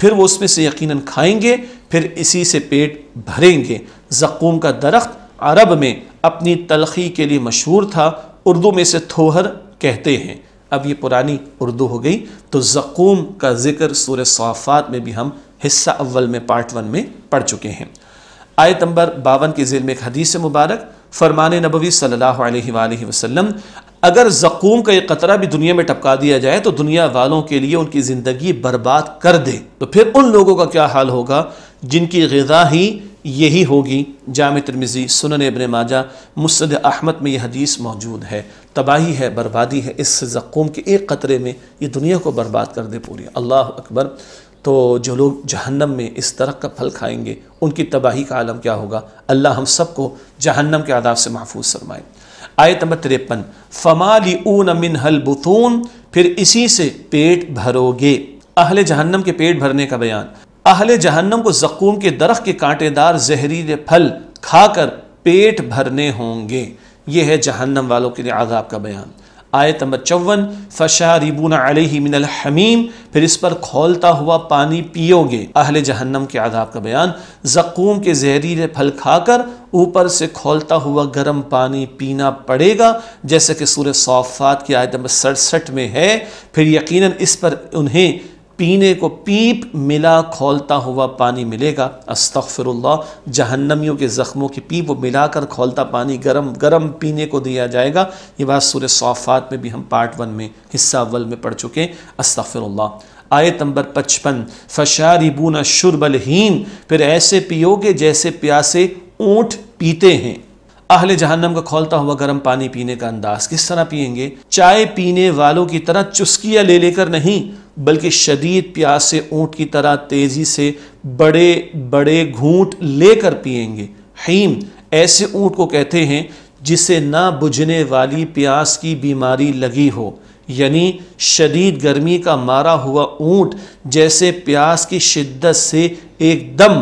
फिर वो उसमें से यकीनन खाएंगे फिर इसी से पेट भरेंगे जक़ूम का दरख्त अरब में अपनी तलखी के लिए मशहूर था उर्दू में इसे थोहर कहते हैं अब ये पुरानी उर्दू हो गई तो ज़क़ूम का ज़िक्र सूर सफ़ात में भी हम हिस्सा अव्वल में पार्ट वन में पढ़ चुके हैं आयत नंबर बावन के जेल में एक हदीस मुबारक फरमान नबवी सल्लल्लाहु अलैहि वसल्लम अगर ज़क़ूम का ये कतरा भी दुनिया में टपका दिया जाए तो दुनिया वालों के लिए उनकी ज़िंदगी बर्बाद कर दे तो फिर उन लोगों का क्या हाल होगा जिनकी गज़ा ही यही होगी जाम तरमिज़ी सुन इबन माजा मुसद अहमद में यह हदीस मौजूद है तबाही है बर्बादी है इस ज़क़ूम के एक क़तरे में ये दुनिया को बर्बाद कर दे पूरी अल्लाह अकबर तो जो लोग जहन्नम में इस तरह का फल खाएंगे उनकी तबाही का आलम क्या होगा अल्लाह हम सबको जहन्नम के आदाब से महफूज फरमाए आयत नंबर तिरपन फ़माली ऊन मिन हल बुतून फिर इसी से पेट भरोगे अहले जहन्नम के पेट भरने का बयान अहले जहन्नम को जक्ूम के दरख्त के कांटेदार जहरीले फल खाकर पेट भरने होंगे यह है जहन्नम वालों के लिए आज़ाब का बयान आयत नंबर चौवन फ़शा रिबूना मिनल हमीम फिर इस पर खोलता हुआ पानी पियोगे अहले जहन्नम के आदाब का बयान जक्ूम के जहरीले फल खाकर ऊपर से खोलता हुआ गर्म पानी पीना पड़ेगा जैसे कि सूर्य सौफात की आयत नंबर सड़सठ में है फिर यकीनन इस पर उन्हें पीने को पीप मिला खोलता हुआ पानी मिलेगा अस्तफ़िरुल्ला जहन्नमियों के ज़ख्मों की पीप वो मिलाकर खोलता पानी गरम गरम पीने को दिया जाएगा ये बात सूर्य सौफ़ात में भी हम पार्ट वन में हिस्सा अव्वल में पढ़ चुके हैं अस्तफ़िरुल्ला आयत नंबर पचपन फशारिबूना शुरबलहीन फिर ऐसे पियोगे जैसे प्यासे ऊँट पीते हैं आहले जहन्नम का खोलता हुआ गर्म पानी पीने का अंदाज किस तरह पियेंगे चाय पीने वालों की तरह चुस्कियाँ ले लेकर नहीं बल्कि शदीद प्यास से ऊँट की तरह तेज़ी से बड़े बड़े घूंट लेकर पियेंगे हीम ऐसे ऊँट को कहते हैं जिसे ना बुझने वाली प्यास की बीमारी लगी हो यानी शदीद गर्मी का मारा हुआ ऊँट जैसे प्यास की शिद्दत से एकदम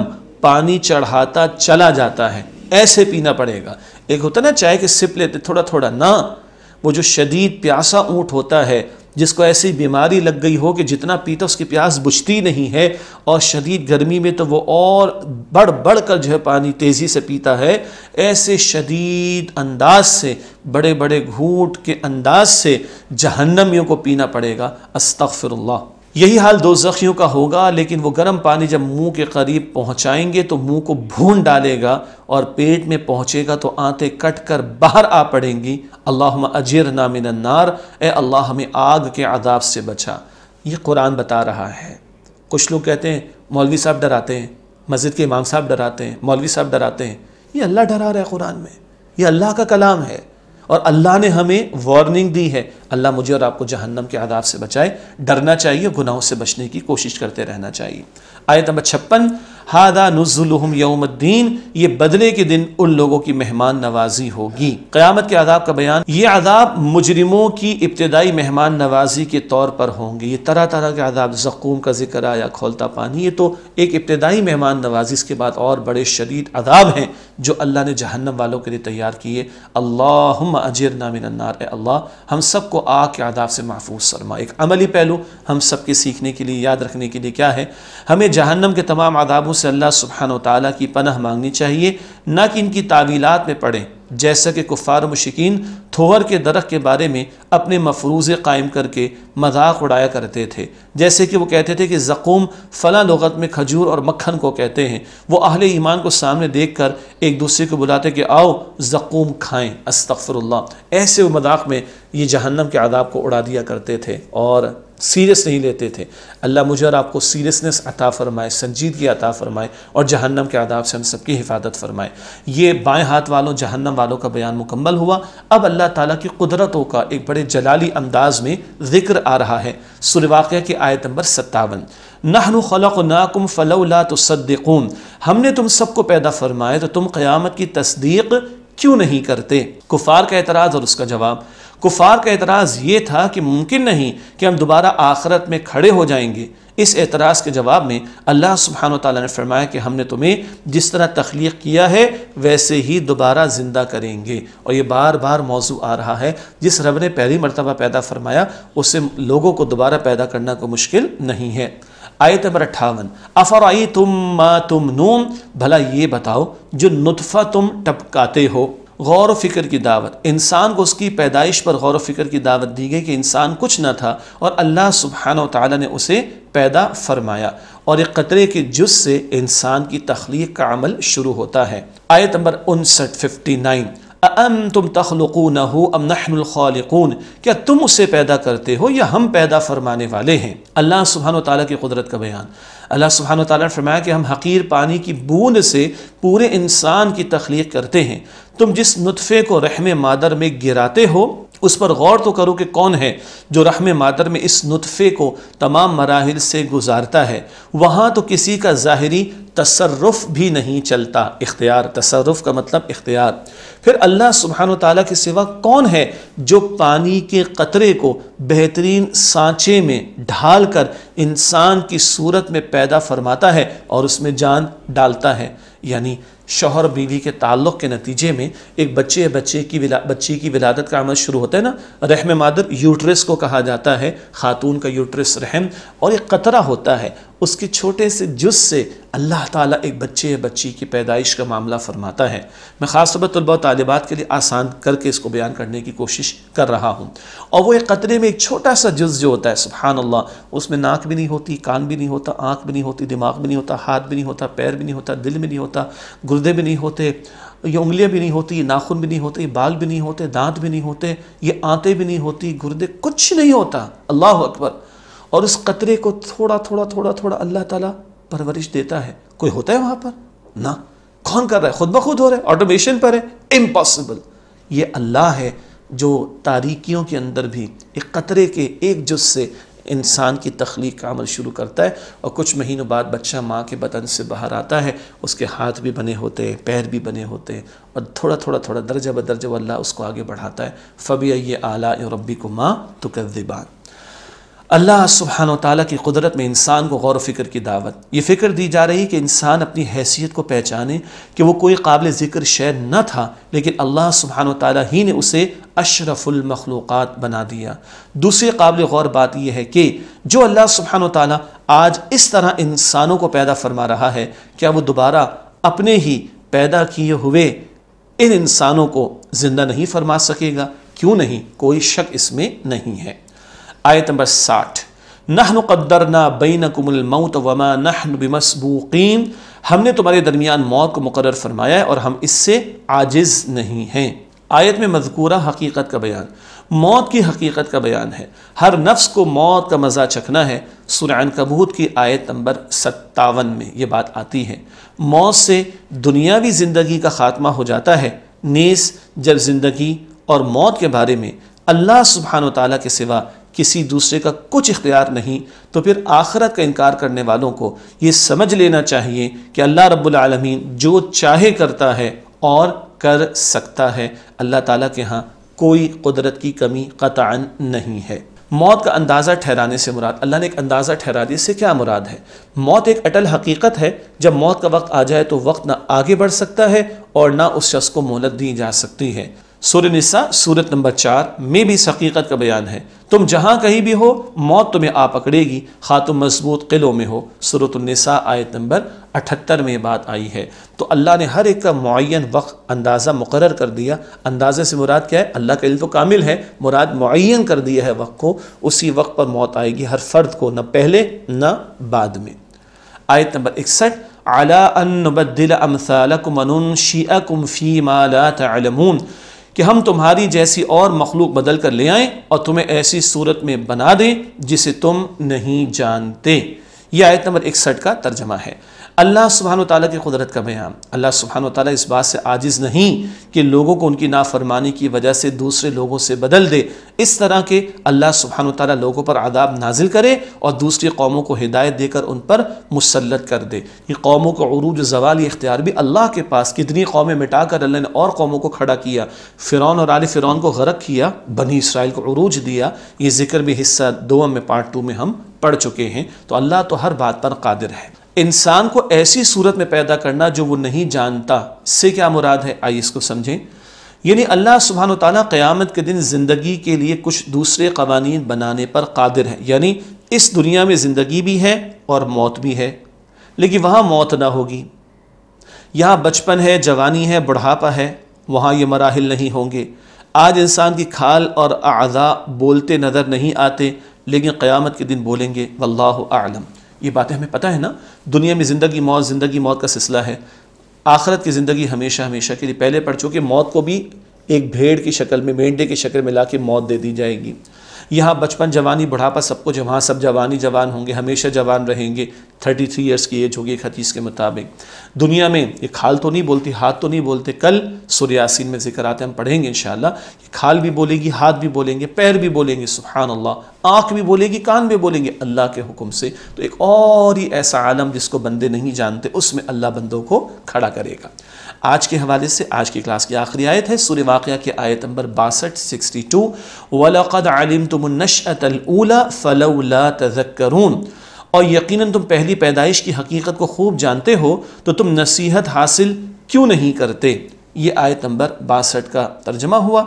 पानी चढ़ाता चला जाता है ऐसे पीना पड़ेगा एक होता ना चाय के सिप लेते थोड़ा थोड़ा ना वो जो शदीद प्यासा ऊँट होता है जिसको ऐसी बीमारी लग गई हो कि जितना पीता उसकी प्यास बुझती नहीं है और शदीद गर्मी में तो वो और बढ़ बढ़ कर जो है पानी तेज़ी से पीता है ऐसे शदीद अंदाज से बड़े बड़े घूट के अंदाज से जहन्नमियों को पीना पड़ेगा अस्तफ़िरल्ला यही हाल दो जख्मियों का होगा लेकिन वो गर्म पानी जब मुंह के करीब पहुंचाएंगे तो मुंह को भून डालेगा और पेट में पहुंचेगा तो आंतें कट कर बाहर आ पड़ेंगी अल्लाह अजीर नामिन नार ए अल्लाह हमें आग के आदाब से बचा ये कुरान बता रहा है कुछ लोग कहते हैं मौलवी साहब डराते हैं मस्जिद के इमाम साहब डराते हैं मौलवी साहब डराते हैं ये अल्लाह डरा रहा है कुरान में ये अल्लाह का कलाम है और अल्लाह ने हमें वार्निंग दी है अल्लाह मुझे और आपको जहन्नम के आदाब से बचाए डरना चाहिए गुनाहों से बचने की कोशिश करते रहना चाहिए आयत नंबर छप्पन हादा नज़ुलहम यौमद्दीन ये बदले के दिन उन लोगों की मेहमान नवाजी होगी क़्यामत के आदाब का बयान ये आदाब मुजरमों की इब्तदाई मेहमान नवाजी के तौर पर होंगे ये तरह तरह के आदाब जक़ूम का जिक्र आया खोलता पानी ये तो एक इब्तदाई मेहमान नवाजी इसके बाद और बड़े शदीद आदाब हैं जो अल्लाह ने जहन्नम वालों के लिए तैयार किए अल्लाह अजर नामिनार अल्लाह हम सबको आग के आदाब से महफूज सरमा एक अमली पहलू हम सब के सीखने के लिए याद रखने के लिए क्या है हमें जहन्नम के तमाम आदाबों से अल्लाह सुबहान तला की पनह मांगनी चाहिए न कि इनकी तावीलत में पढ़ें जैसा कि कुफ़ार मशिकीन थोहर के दरख के बारे में अपने मफरूज़ कायम करके मजाक उड़ाया करते थे जैसे कि वो कहते थे कि ज़क़ूम फ़लाँ लगत में खजूर और मक्खन को कहते हैं वो अहल ईमान को सामने देख कर एक दूसरे को बुलाते कि आओ ज़क़ूम खाएँ अस्तफ़रल्ला ऐसे वो मजाक में ये जहन्नम के आदाब को उड़ा दिया करते थे और सीरियस नहीं लेते थे अल्लाह मुझे और आपको सीरियसनेस अता फ़रमाए संजीदगी अता फ़रमाए और जहन्नम के आदाब से हम सबकी हिफाजत फ़रमाए ये बाएं हाथ वालों जहन्नम वालों का बयान मुकम्मल हुआ अब अल्लाह ताला की कुदरतों का एक बड़े जलाली अंदाज में जिक्र आ रहा है सुरवाक़ की आयत नंबर सत्तावन नहनु खलक नाकुम फ़लौला तो सद्दून हमने तुम सबको पैदा फ़रमाए तो तुम क़्यामत की तस्दीक क्यों नहीं करते कुफ़ार का एतराज़ और उसका जवाब कुफार का एतराज़ ये था कि मुमकिन नहीं कि हम दोबारा आखरत में खड़े हो जाएंगे इस एतराज़ के जवाब में अल्लाह सुबहान तला ने फरमाया कि हमने तुम्हें जिस तरह तख्लीक किया है वैसे ही दोबारा ज़िंदा करेंगे और ये बार बार मौजू आ रहा है जिस रब ने पहली मरतबा पैदा फरमाया उससे लोगों को दोबारा पैदा करना कोई मुश्किल नहीं है आयत नंबर अट्ठावन आई तुम मा तुम नूम भला ये बताओ जो नुतफ़ा तुम टपकाते हो गौर फिक्र की दावत इंसान को उसकी पैदाइश पर गौर फिक्र की दावत दी गई कि इंसान कुछ न था और अल्लाह सुबहान तला ने उसे पैदा फरमाया और एक कतरे के जुज से इंसान की तख्लीक का अमल शुरू होता है आयत नंबर उनसठ फिफ्टी नाइन अम तुम तखलकू न हो अम नहनुलखलकून क्या तुम उसे पैदा करते हो या हम पैदा फरमाने वाले हैं अल्लाह सुबहान ताली की कुदरत का बयान अल्लाह सुबहान तरमाया ने फरमाया कि हम हकीर पानी की बूंद से पूरे इंसान की तख्लीक करते हैं तुम जिस नुतफ़े को रहम मादर में गिराते हो उस पर गौर तो करो कि कौन है जो रहम मादर में इस नुतफ़े को तमाम मराहल से गुजारता है वहाँ तो किसी का ज़ाहरी तसरफ़ भी नहीं चलता इख्तियार तसरफ़ का मतलब इख्तियार फिर अल्लाह सुबहान तला के सिवा कौन है जो पानी के क़तरे को बेहतरीन सांचे में ढाल कर इंसान की सूरत में पैदा फरमाता है और उसमें जान डालता है यानी शोहर बीवी के ताल्लुक़ के नतीजे में एक बच्चे या बच्चे की बच्ची की विलादत का अमल शुरू होता है ना रहम मादर यूट्रस को कहा जाता है ख़ातून का यूट्रस रहम और एक कतरा होता है उसके छोटे से जुज से अल्लाह ताला एक बच्चे या बच्ची की पैदाइश का मामला फरमाता है मैं ख़ास तौर पर तलबा तालिबात के लिए आसान करके इसको बयान करने की कोशिश कर रहा हूँ और वो एक कतरे में एक छोटा सा जुज जो होता है सुबहान अल्लाह उसमें नाक भी नहीं होती कान भी नहीं होता आँख भी नहीं होती दिमाग भी नहीं होता हाथ भी नहीं होता पैर भी नहीं होता दिल भी नहीं होता गुर्दे भी नहीं होते ये उंगलियाँ भी नहीं होती नाखून भी नहीं होते बाल भी नहीं होते दांत भी नहीं होते ये आंतें भी नहीं होती गुर्दे कुछ नहीं होता अल्लाह अकबर और उस कतरे को थोड़ा थोड़ा थोड़ा थोड़ा अल्लाह ताला परवरिश देता है कोई होता है वहाँ पर ना कौन कर रहा है खुद ब खुद हो रहा है ऑटोमेशन पर है इम्पॉसिबल ये अल्लाह है जो तारीकियों के अंदर भी एक कतरे के एक जुज से इंसान की तख्लीक का अमल शुरू करता है और कुछ महीनों बाद बच्चा माँ के बदन से बाहर आता है उसके हाथ भी बने होते हैं पैर भी बने होते हैं और थोड़ा थोड़ा थोड़ा दर्जा बदर्जा अल्लाह उसको आगे बढ़ाता है फ़बी ये आला रबी को माँ तो अल्लाह सुबहान तला की कुदरत में इंसान को गौर फिक्र की दावत ये फ़िक्र दी जा रही है कि इंसान अपनी हैसियत को पहचाने कि वो कोई काबिल ज़िक्र शेर न था लेकिन अल्लाह सुबहान तला ही ने उसे अशरफुलमखलूक़ात बना दिया दूसरी काबिल गौर बात यह है कि जो अल्लाह सुबहान तै आज इस तरह इंसानों को पैदा फरमा रहा है क्या वो दोबारा अपने ही पैदा किए हुए इन इंसानों को ज़िंदा नहीं फरमा सकेगा क्यों नहीं कोई शक इसमें नहीं है आयत नंबर साठ नह मुकदरना बैन कुमलमौत वमा नहन बमसबूकीन हमने तुम्हारे दरमियान मौत को मुकर फरमाया है और हम इससे आजिज़ नहीं हैं आयत में मजकूरा हकीकत का बयान मौत की हकीकत का बयान है हर नफ्स को मौत का मज़ा चखना है सुरान कबूत की आयत नंबर सत्तावन में ये बात आती है मौत से दुनियावी ज़िंदगी का ख़ात्मा हो जाता है नेस जब ज़िंदगी और मौत के बारे में अल्लाह सुबहान तला के सिवा किसी दूसरे का कुछ इख्तियार नहीं तो फिर आखरत का इनकार करने वालों को ये समझ लेना चाहिए कि अल्लाह रब्लमीन जो चाहे करता है और कर सकता है अल्लाह ताला के यहाँ कोई कुदरत की कमी कतान नहीं है मौत का अंदाज़ा ठहराने से मुराद अल्लाह ने एक अंदाज़ा ठहरा दिया इससे क्या मुराद है मौत एक अटल हकीकत है जब मौत का वक्त आ जाए तो वक्त ना आगे बढ़ सकता है और ना उस शख्स को मोहलत दी जा सकती है सूर्य सूरत नंबर चार में भी इस हकीकत का बयान है तुम जहाँ कहीं भी हो मौत तुम्हें आ पकड़ेगी खातु तुम मजबूत किलों में हो सूरतनिसा आयत नंबर अठहत्तर में बात आई है तो अल्लाह ने हर एक का मुन वक्त अंदाज़ा मुकर कर दिया अंदाजे से मुराद क्या है अल्लाह का इल तो कामिल है मुराद मुन कर दिया है वक्त को उसी वक्त पर मौत आएगी हर फर्द को न पहले न बाद में आयत नंबर इकसठ अला अन नबदल अमसालकुम फ़ी माला तमून कि हम तुम्हारी जैसी और मखलूक बदल कर ले आएँ और तुम्हें ऐसी सूरत में बना दें जिसे तुम नहीं जानते यह आयत नंबर इकसठ का तर्जमा है अल्लाह सुबहान तला की कुदरत का बयान अल्लाह सुबहान ताली इस बात से आजिज़ नहीं कि लोगों को उनकी नाफरमानी की वजह से दूसरे लोगों से बदल दे इस तरह के अल्लाह सुबहान ताली लोगों पर आदाब नाजिल करे और दूसरी कौमों को हिदायत देकर उन पर मुसलत कर दे ये कौमों का अरूज जवाली इख्तियार भी अल्लाह के पास कितनी कौमें मिटा कर अल्लाह ने और कौमों को खड़ा किया फ़िरौन और आल फ़िरौन को गरक किया बनी इसराइल को अरूज दिया ये जिक्र भी हिस्सा दो में पार्ट टू में हम पढ़ चुके हैं तो अल्लाह तो हर बात पर कादिर है इंसान को ऐसी सूरत में पैदा करना जो वो नहीं जानता से क्या मुराद है आइए इसको समझें यानी अल्लाह सुबहान तला क़्यामत के दिन ज़िंदगी के लिए कुछ दूसरे कवानीन बनाने पर कादिर है यानी इस दुनिया में ज़िंदगी भी है और मौत भी है लेकिन वहाँ मौत ना होगी यहाँ बचपन है जवानी है बुढ़ापा है वहाँ ये मराहल नहीं होंगे आज इंसान की खाल और अज़ा बोलते नज़र नहीं आते लेकिन क़्यामत के दिन बोलेंगे वल्लाह आलम ये बातें हमें पता है ना दुनिया में ज़िंदगी मौत ज़िंदगी मौत का सिलसिला है आखरत की ज़िंदगी हमेशा हमेशा के लिए पहले पढ़ चुके मौत को भी एक भेड़ की शक्ल में मेंढे की शक्ल में ला के मौत दे दी जाएगी यहाँ बचपन जवानी बुढ़ापा सब कुछ वहाँ सब जवानी जवान होंगे हमेशा जवान रहेंगे थर्टी थ्री ईयर्स की एज होगी एक हदीस के मुताबिक दुनिया में ये खाल तो नहीं बोलती हाथ तो नहीं बोलते कल सूर्यासीन में जिक्र आते हम पढ़ेंगे इन खाल भी बोलेगी हाथ भी बोलेंगे पैर भी बोलेंगे सुबहान अल्लाह आँख भी बोलेगी कान भी बोलेंगे अल्लाह के हुक्म से तो एक और ही ऐसा आलम जिसको बंदे नहीं जानते उसमें अल्लाह बंदों को खड़ा करेगा आज के हवाले से आज की क्लास की आखिरी आयत है सूर्य वाक़ की आयत नंबर बासठ सिक्सटी टू वलक़द आलिम तुमनशतला फ़लौला तजक्रून और यकीनन तुम पहली पैदाइश की हकीकत को खूब जानते हो तो तुम नसीहत हासिल क्यों नहीं करते ये आयत नंबर बासठ का तर्जमा हुआ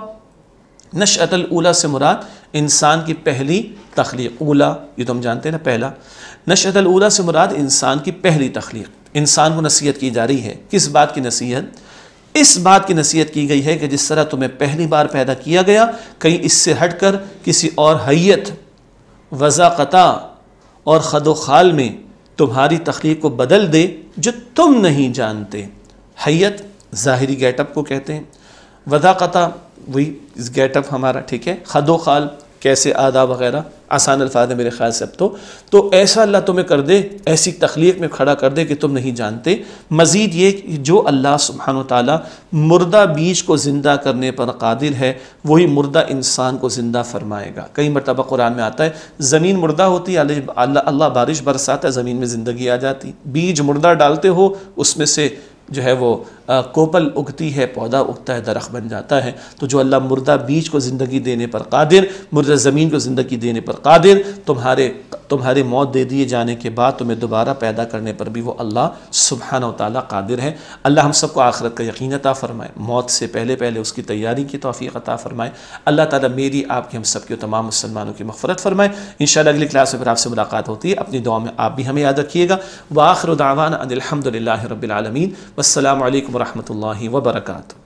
नश उला से मुराद इंसान की पहली तख्लीक ऊला ये तुम तो जानते हैं ना पहला नशअतल उला से मुराद इंसान की पहली तख्लीक इंसान को नसीहत की जा रही है किस बात की नसीहत इस बात की नसीहत की गई है कि जिस तरह तुम्हें पहली बार पैदा किया गया कहीं इससे हट कर किसी और हैत वज़ाक़ता और खदो खाल में तुम्हारी तख्लीक को बदल दे जो तुम नहीं जानते हैत ज़ाहरी गेटअप को कहते हैं वज़ाक़ता वही इस गेटअप हमारा ठीक है खदो खाल कैसे आदा वगैरह आसान अल्फाज है मेरे ख्याल से अब तो तो ऐसा अल्लाह तुम्हें कर दे ऐसी तख्लीक में खड़ा कर दे कि तुम नहीं जानते मज़ीद ये जो अल्लाह सुबहान ताली मुर्दा बीज को ज़िंदा करने पर कादिर है वही मुर्दा इंसान को ज़िंदा फरमाएगा कई मरतबा कुरान में आता है ज़मीन मुर्दा होती है अल्लाह अल्लाह बारिश बरसाता है ज़मीन में ज़िंदगी आ जाती बीज मुर्दा डालते हो उसमें से जो है वो कोपल उगती है पौधा उगता है दरख्त बन जाता है तो जो अल्लाह मुर्दा बीज को ज़िंदगी देने पर कादिर मुर्दा ज़मीन को ज़िंदगी देने पर कादिर तुम्हारे तुम्हारे मौत दे दिए जाने के बाद तुम्हें दोबारा पैदा करने पर भी वो अल्लाह सुबहाना ताली कादिर है अल्लाह हम सबको आखरत का यकीन अता फ़रमाए मौत से पहले पहले उसकी तैयारी की तोफ़ी अता फ़रमाए अल्लाह ताला मेरी आपकी हम सबकी तमाम मुसलमानों की मफरत फ़रमाए इन अगली क्लास में फिर आपसे मुलाकात होती है अपनी दुआ में आप भी हमें याद रखिएगा वाखर दावान अनिलहमदिल्ला रबालमीन वालकम ورحمة الله وبركاته